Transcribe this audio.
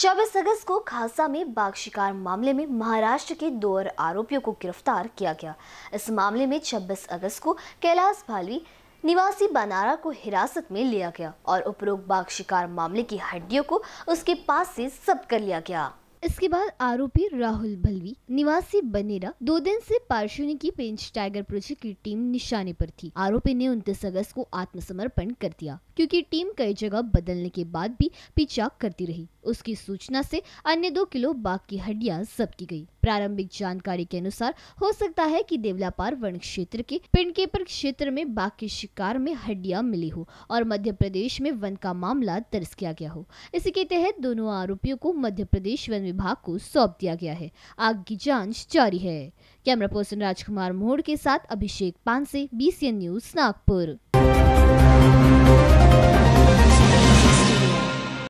चौबीस अगस्त को खालसा में बाघ शिकार मामले में महाराष्ट्र के दो और आरोपियों को गिरफ्तार किया गया इस मामले में 26 अगस्त को कैलाश भालवी निवासी बनारा को हिरासत में लिया गया और उपरोक्त बाघ शिकार मामले की हड्डियों को उसके पास से जब्त कर लिया गया इसके बाद आरोपी राहुल भलवी निवासी बनेरा दो दिन से पार्शुनी की पेंच टाइगर प्रोजेक्ट की टीम निशाने पर थी आरोपी ने उनतीस अगस्त को आत्मसमर्पण कर दिया क्योंकि टीम कई जगह बदलने के बाद भी पीछा करती रही उसकी सूचना से अन्य दो किलो बाघ की हड्डियां जब्त की गई प्रारंभिक जानकारी के अनुसार हो सकता है कि देवलापार वन क्षेत्र के पिंडकेपर क्षेत्र में बाघ के शिकार में हड्डियां मिली हो और मध्य प्रदेश में वन का मामला दर्ज किया गया हो इसी के तहत दोनों आरोपियों को मध्य प्रदेश वन विभाग को सौंप दिया गया है आग की जाँच जारी है कैमरा पर्सन राजकुमार मोहड़ के साथ अभिषेक पानसे बी न्यूज नागपुर